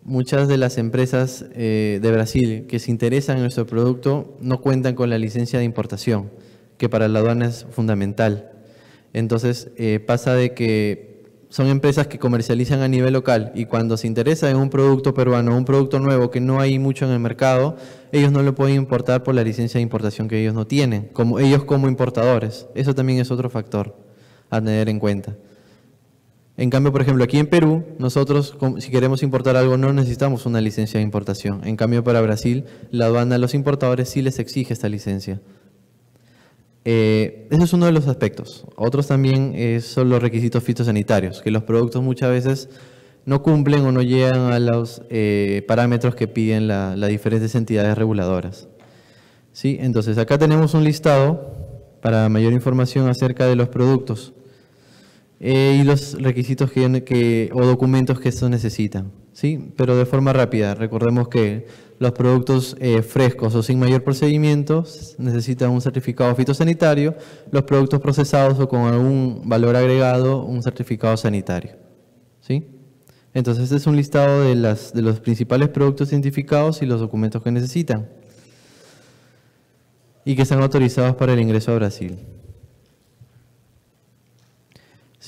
muchas de las empresas eh, de Brasil que se interesan en nuestro producto no cuentan con la licencia de importación, que para la aduana es fundamental. Entonces, pasa de que son empresas que comercializan a nivel local y cuando se interesa en un producto peruano, un producto nuevo que no hay mucho en el mercado, ellos no lo pueden importar por la licencia de importación que ellos no tienen, como ellos como importadores. Eso también es otro factor a tener en cuenta. En cambio, por ejemplo, aquí en Perú, nosotros si queremos importar algo no necesitamos una licencia de importación. En cambio, para Brasil, la aduana a los importadores sí les exige esta licencia. Eh, ese es uno de los aspectos. Otros también eh, son los requisitos fitosanitarios, que los productos muchas veces no cumplen o no llegan a los eh, parámetros que piden las diferentes entidades reguladoras. ¿Sí? Entonces, acá tenemos un listado para mayor información acerca de los productos. Eh, y los requisitos o documentos que estos necesitan. ¿sí? Pero de forma rápida, recordemos que los productos eh, frescos o sin mayor procedimiento necesitan un certificado fitosanitario, los productos procesados o con algún valor agregado, un certificado sanitario. Entonces, este es un listado de, las, de los principales productos identificados y los documentos que necesitan y que están autorizados para el ingreso a Brasil.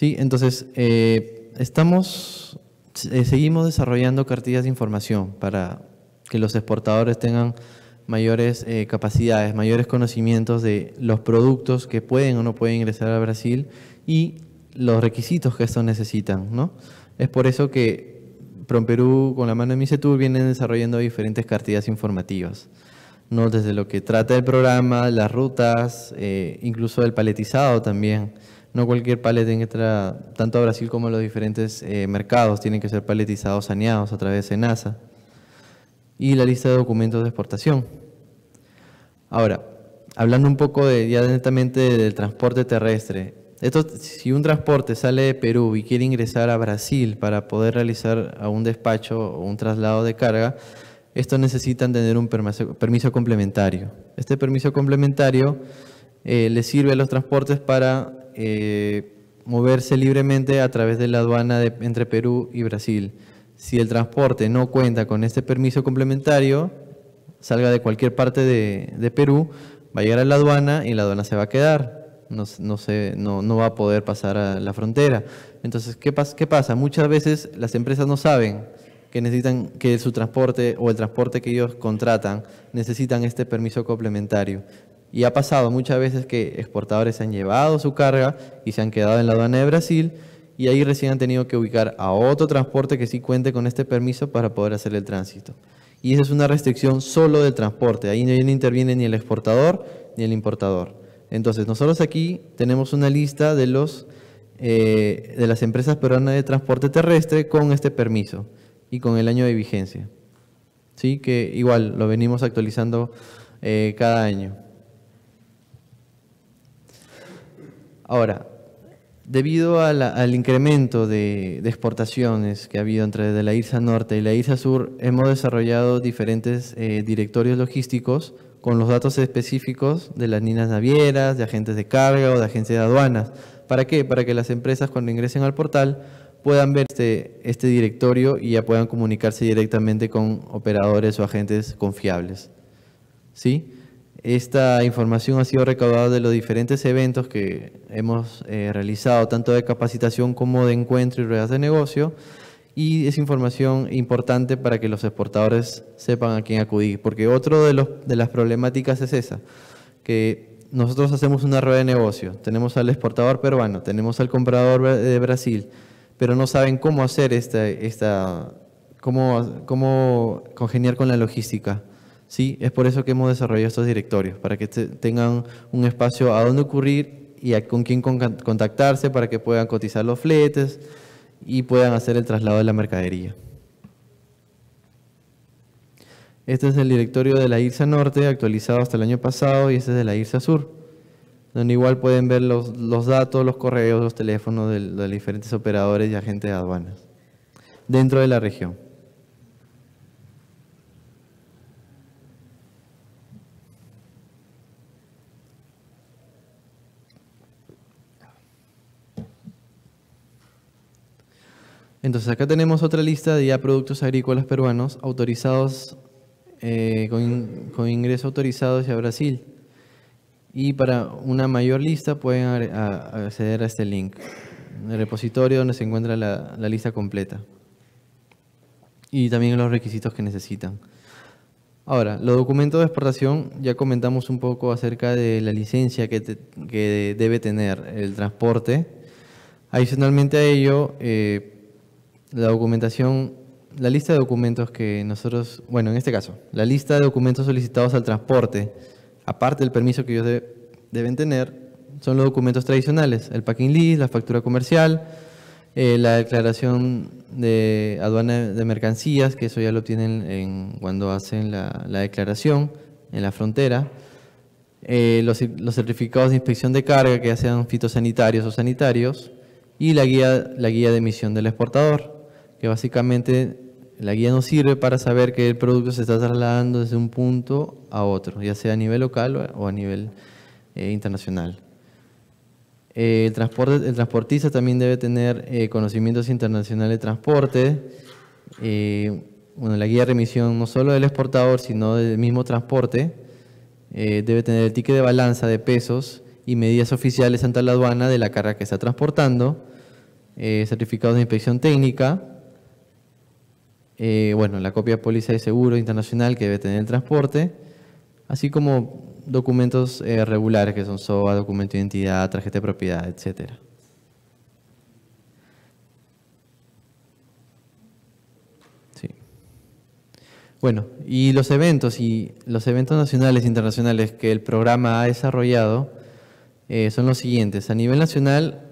Sí, entonces eh, estamos, eh, seguimos desarrollando cartillas de información para que los exportadores tengan mayores eh, capacidades, mayores conocimientos de los productos que pueden o no pueden ingresar a Brasil y los requisitos que estos necesitan. ¿no? Es por eso que PromPerú, con la mano de Tour vienen desarrollando diferentes cartillas informativas. ¿no? Desde lo que trata el programa, las rutas, incluso el paletizado también. No cualquier que entra tanto a Brasil como a los diferentes eh, mercados. Tienen que ser paletizados, saneados a través de NASA. Y la lista de documentos de exportación. Ahora, hablando un poco de, ya del transporte terrestre. Esto, si un transporte sale de Perú y quiere ingresar a Brasil para poder realizar un despacho o un traslado de carga, esto necesitan tener un permiso complementario. Este permiso complementario eh, le sirve a los transportes para eh, moverse libremente a través de la aduana entre Perú y Brasil. Si el transporte no cuenta con este permiso complementario, salga de cualquier parte de, Perú, va a llegar a la aduana y la aduana se va a quedar. No, se, no, va a poder pasar a la frontera. Entonces, ¿qué, ¿qué pasa? Muchas veces las empresas no saben que necesitan que su transporte o el transporte que ellos contratan necesitan este permiso complementario. Y ha pasado muchas veces que exportadores han llevado su carga y se han quedado en la aduana de Brasil y ahí recién han tenido que ubicar a otro transporte que sí cuente con este permiso para poder hacer el tránsito. Y esa es una restricción solo del transporte, ahí no interviene ni el exportador ni el importador. Entonces, nosotros aquí tenemos una lista de, los, eh, de las empresas peruanas de transporte terrestre con este permiso y con el año de vigencia. ¿Sí? Que igual lo venimos actualizando eh, cada año. Ahora, debido al incremento de, exportaciones que ha habido entre la IRSA Norte y la IRSA Sur, hemos desarrollado diferentes eh, directorios logísticos con los datos específicos de las líneas navieras, de agentes de carga o de agencias de aduanas. ¿Para qué? Para que las empresas cuando ingresen al portal puedan ver este, este directorio y ya puedan comunicarse directamente con operadores o agentes confiables. ¿Sí? Esta información ha sido recaudada de los diferentes eventos que hemos eh, realizado, tanto de capacitación como de encuentro y ruedas de negocio, y es información importante para que los exportadores sepan a quién acudir, porque otro de, los, de las problemáticas es esa, que nosotros hacemos una rueda de negocio, tenemos al exportador peruano, tenemos al comprador de Brasil, pero no saben cómo hacer esta, esta cómo, cómo congeniar con la logística. ¿sí? Es por eso que hemos desarrollado estos directorios, para que tengan un espacio a dónde ocurrir y con quién contactarse para que puedan cotizar los fletes y puedan hacer el traslado de la mercadería. Este es el directorio de la IRSA Norte, actualizado hasta el año pasado, y este es de la IRSA Sur, donde igual pueden ver los, datos, los correos, los teléfonos de, de, los diferentes operadores y agentes de aduanas dentro de la región. Entonces acá tenemos otra lista de ya productos agrícolas peruanos autorizados eh, con, con, ingreso autorizado hacia Brasil. Y para una mayor lista pueden acceder a este link, el repositorio donde se encuentra la, lista completa. Y también los requisitos que necesitan. Ahora, los documentos de exportación, ya comentamos un poco acerca de la licencia que, debe tener el transporte. Adicionalmente a ello, eh, la documentación, la lista de documentos que nosotros, bueno, en este caso, la lista de documentos solicitados al transporte, aparte del permiso que ellos deben tener, son los documentos tradicionales, el packing list, la factura comercial, eh, la declaración de aduana de mercancías, que eso ya lo tienen en, cuando hacen la, declaración en la frontera, eh, los, los, certificados de inspección de carga, que sean fitosanitarios o sanitarios, y la guía, la guía de emisión del exportador que básicamente la guía nos sirve para saber que el producto se está trasladando desde un punto a otro, ya sea a nivel local o a nivel eh, internacional. Eh, el, transportista también debe tener eh, conocimientos internacionales de transporte. bueno, la guía de remisión no solo del exportador, sino del mismo transporte. debe tener el ticket de balanza de pesos y medidas oficiales ante la aduana de la carga que está transportando, certificados de inspección técnica, eh, bueno, la copia de póliza de seguro internacional que debe tener el transporte, así como documentos eh, regulares que son SOA, documento de identidad, tarjeta de propiedad, etcétera. Bueno, y los eventos y los eventos nacionales e internacionales que el programa ha desarrollado eh, son los siguientes. A nivel nacional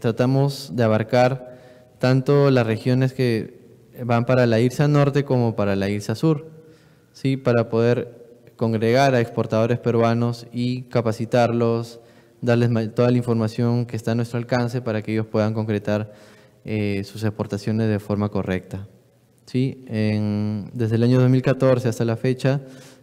tratamos de abarcar tanto las regiones que van para la IRSA Norte como para la IRSA Sur, ¿sí? para poder congregar a exportadores peruanos y capacitarlos, darles toda la información que está a nuestro alcance para que ellos puedan concretar eh, sus exportaciones de forma correcta. ¿Sí? desde el año 2014 hasta la fecha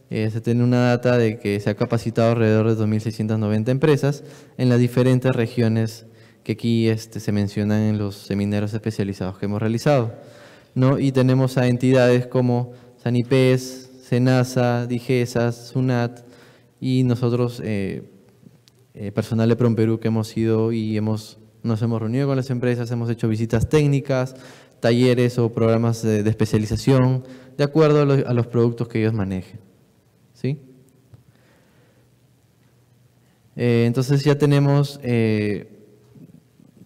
eh, se tiene una data de que se ha capacitado alrededor de 2.690 empresas en las diferentes regiones que aquí este, se mencionan en los seminarios especializados que hemos realizado. ¿no? y tenemos a entidades como Sanipes, Senasa, Digesas, Sunat y nosotros, eh, eh, personal de PromPerú, que hemos ido y hemos, nos hemos reunido con las empresas, hemos hecho visitas técnicas, talleres o programas de, especialización, de acuerdo a los, productos que ellos manejen. ¿sí? Eh, entonces ya tenemos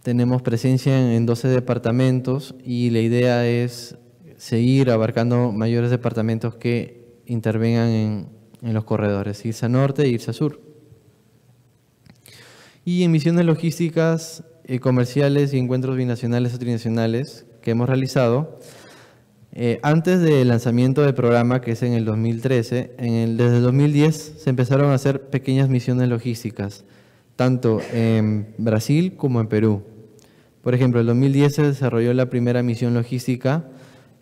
tenemos presencia en 12 departamentos y la idea es seguir abarcando mayores departamentos que intervengan en, los corredores, irse a norte e irse sur. Y en misiones logísticas, eh, comerciales y encuentros binacionales o trinacionales que hemos realizado, eh, antes del lanzamiento del programa, que es en el 2013, desde el 2010 se empezaron a hacer pequeñas misiones logísticas tanto en Brasil como en Perú. Por ejemplo, en 2010 se desarrolló la primera misión logística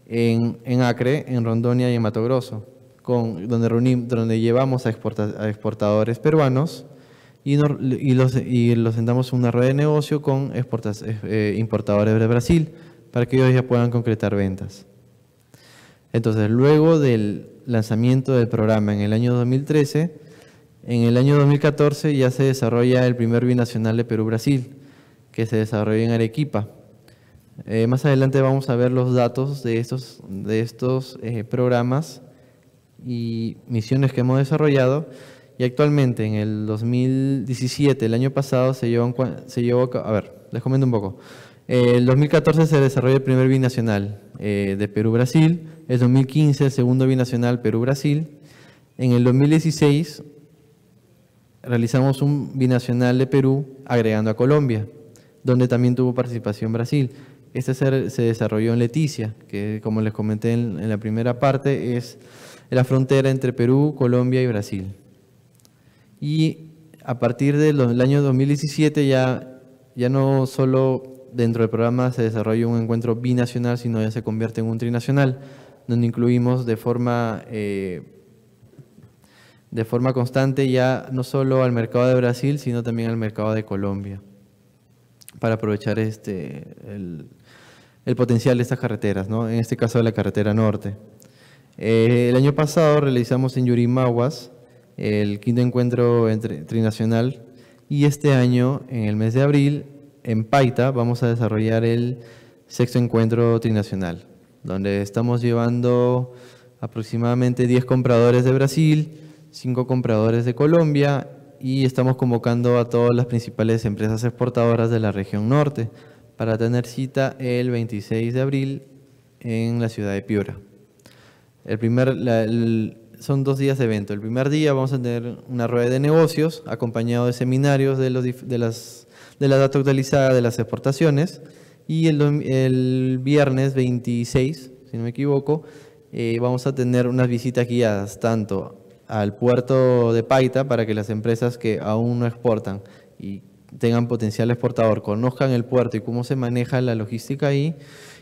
en, Acre, en Rondonia y en Mato Grosso, donde, donde llevamos a, exportadores peruanos y, los, sentamos en una red de negocio con eh, eh, importadores de Brasil para que ellos ya puedan concretar ventas. Entonces, luego del lanzamiento del programa en el año 2013, en el año 2014 ya se desarrolla el primer binacional de Perú-Brasil, que se desarrolla en Arequipa. Eh, más adelante vamos a ver los datos de estos, de estos eh, programas y misiones que hemos desarrollado. Y actualmente, en el 2017, el año pasado, se llevó, se llevó a ver, les comento un poco. Eh, el 2014 se desarrolla el primer binacional eh, de Perú-Brasil, el 2015 el segundo binacional Perú-Brasil, en el 2016 realizamos un binacional de Perú agregando a Colombia, donde también tuvo participación Brasil. Este se, desarrolló en Leticia, que como les comenté en, la primera parte, es la frontera entre Perú, Colombia y Brasil. Y a partir del año 2017 ya, ya no solo dentro del programa se desarrolla un encuentro binacional, sino ya se convierte en un trinacional, donde incluimos de forma eh, de forma constante ya no solo al mercado de Brasil, sino también al mercado de Colombia, para aprovechar este, el, potencial de estas carreteras, en este caso de la carretera norte. Eh, el año pasado realizamos en Yurimaguas el quinto encuentro trinacional y este año, en el mes de abril, en Paita vamos a desarrollar el sexto encuentro trinacional, donde estamos llevando aproximadamente 10 compradores de Brasil, cinco compradores de Colombia y estamos convocando a todas las principales empresas exportadoras de la región norte para tener cita el 26 de abril en la ciudad de Piura. El primer, son dos días de evento. El primer día vamos a tener una rueda de negocios acompañado de seminarios de, los, de, las, de la data actualizada de las exportaciones y el, el viernes 26, si no me equivoco, eh, vamos a tener unas visitas guiadas tanto al puerto de Paita para que las empresas que aún no exportan y tengan potencial exportador conozcan el puerto y cómo se maneja la logística ahí.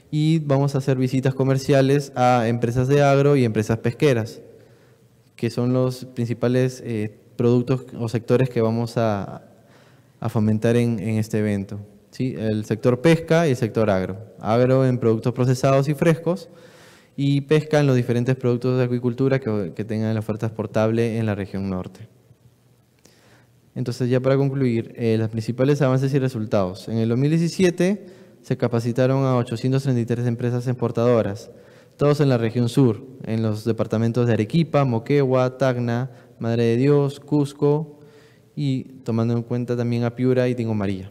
Y vamos a hacer visitas comerciales a empresas de agro y empresas pesqueras, que son los principales eh, productos o sectores que vamos a, fomentar en, en, este evento. ¿sí? El sector pesca y el sector agro. Agro en productos procesados y frescos y pescan los diferentes productos de acuicultura que, tengan la oferta exportable en la región norte. Entonces, ya para concluir, eh, los principales avances y resultados. En el 2017 se capacitaron a 833 empresas exportadoras, todos en la región sur, en los departamentos de Arequipa, Moquegua, Tacna, Madre de Dios, Cusco y tomando en cuenta también a Piura y Tingo María.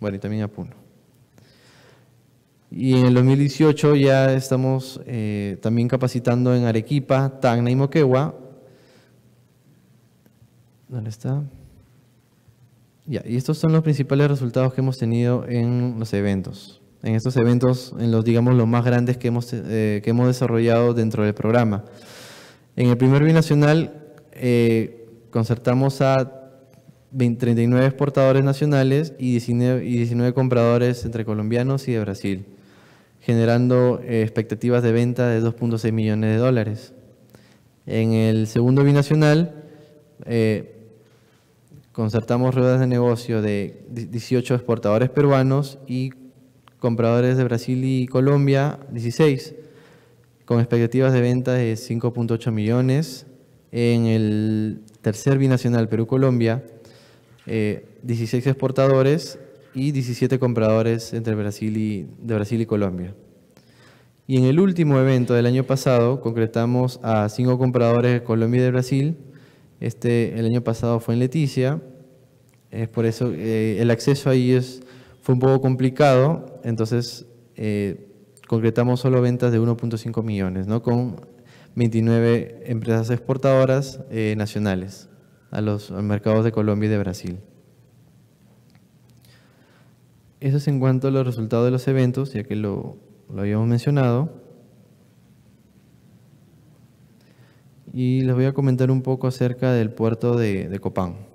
Bueno, y también a Puno. Y en el 2018 ya estamos eh, también capacitando en Arequipa, Tacna y Moquegua. ¿Dónde está? y estos son los principales resultados que hemos tenido en los eventos. En estos eventos, en los digamos los más grandes que hemos, eh, que hemos desarrollado dentro del programa. En el primer binacional eh, concertamos a 39 exportadores nacionales y 19 compradores entre colombianos y de Brasil generando eh, expectativas de venta de 2.6 millones de dólares. En el segundo binacional, eh, concertamos ruedas de negocio de 18 exportadores peruanos y compradores de Brasil y Colombia, 16, con expectativas de venta de 5.8 millones. En el tercer binacional Perú-Colombia, 16 eh, exportadores y 17 compradores entre Brasil y, de Brasil y Colombia. Y en el último evento del año pasado concretamos a cinco compradores de Colombia y de Brasil. Este, el año pasado fue en Leticia, es por eso eh, el acceso ahí es, fue un poco complicado, entonces eh, concretamos solo ventas de 1.5 millones, ¿no? con 29 empresas exportadoras eh, nacionales a los mercados de Colombia y de Brasil. Eso es en cuanto a los resultados de los eventos, ya que lo, habíamos mencionado. Y les voy a comentar un poco acerca del puerto de Copán.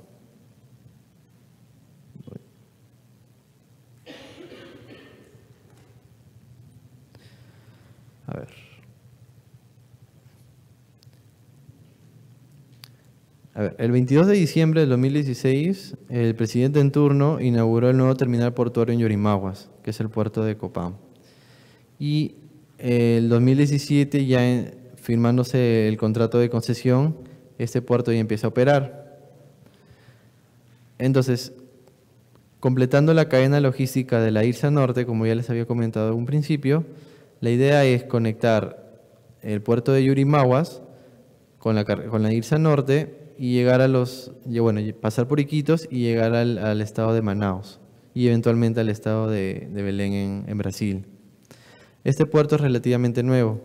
el 22 de diciembre de 2016, el presidente en turno inauguró el nuevo terminal portuario en Yurimaguas, que es el puerto de Copán. Y el 2017, ya firmándose el contrato de concesión, este puerto ya empieza a operar. Entonces, completando la cadena logística de la Irsa Norte, como ya les había comentado en un principio, la idea es conectar el puerto de Yurimaguas con la, con la Irsa Norte y llegar a los, bueno, pasar por Iquitos y llegar al, estado de Manaus y eventualmente al estado de, Belén en, Brasil. Este puerto es relativamente nuevo.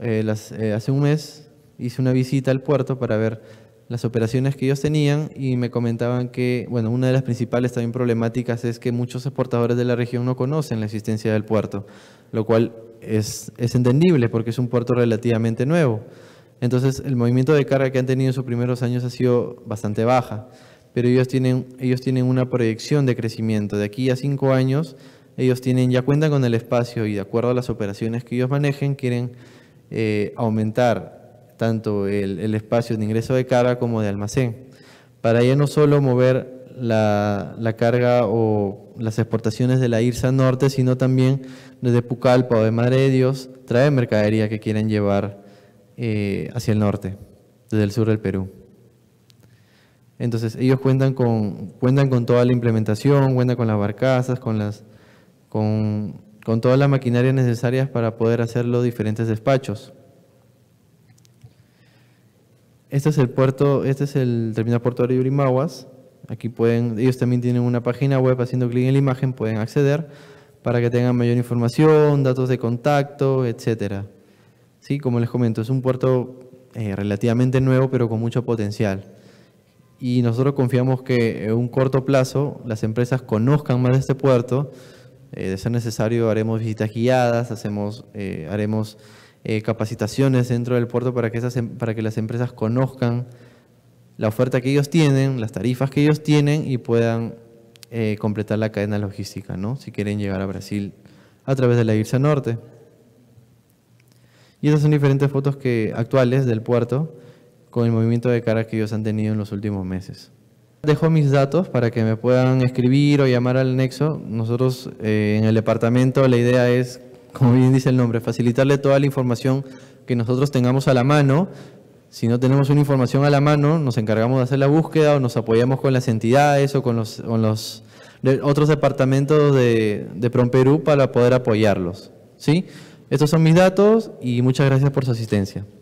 Eh, eh, hace un mes hice una visita al puerto para ver las operaciones que ellos tenían y me comentaban que, bueno, una de las principales también problemáticas es que muchos exportadores de la región no conocen la existencia del puerto, lo cual es, es entendible porque es un puerto relativamente nuevo. Entonces el movimiento de carga que han tenido en sus primeros años ha sido bastante baja, pero ellos tienen, ellos tienen una proyección de crecimiento. De aquí a cinco años, ellos tienen, ya cuentan con el espacio y de acuerdo a las operaciones que ellos manejen, quieren eh, aumentar tanto el, espacio de ingreso de carga como de almacén, para ello, no solo mover la, carga o las exportaciones de la IRSA Norte, sino también desde pucalpa o de Madre de Dios, traer mercadería que quieren llevar eh, hacia el norte, desde el sur del Perú. Entonces ellos cuentan con, cuentan con toda la implementación, cuentan con las barcazas, con, las, con, toda la maquinaria necesaria para poder hacer los diferentes despachos. Este es el puerto, este es el terminal portuario de Urimaguas. Aquí pueden, ellos también tienen una página web, haciendo clic en la imagen pueden acceder para que tengan mayor información, datos de contacto, etcétera. Sí, como les comento, es un puerto eh, relativamente nuevo, pero con mucho potencial. Y nosotros confiamos que en un corto plazo las empresas conozcan más de este puerto. Eh, de ser necesario, haremos visitas guiadas, hacemos, eh, haremos capacitaciones dentro del puerto para que, esas, em, para que las empresas conozcan la oferta que ellos tienen, las tarifas que ellos tienen y puedan completar la cadena logística, ¿no? si quieren llegar a Brasil a través de la Irsa Norte. Y esas son diferentes fotos que, actuales del puerto con el movimiento de cara que ellos han tenido en los últimos meses. Dejo mis datos para que me puedan escribir o llamar al nexo. Nosotros eh, en el departamento la idea es, como bien dice el nombre, facilitarle toda la información que nosotros tengamos a la mano si no tenemos una información a la mano, nos encargamos de hacer la búsqueda o nos apoyamos con las entidades o con los, otros departamentos de, de PROMPERÚ para poder apoyarlos. ¿sí? Estos son mis datos y muchas gracias por su asistencia.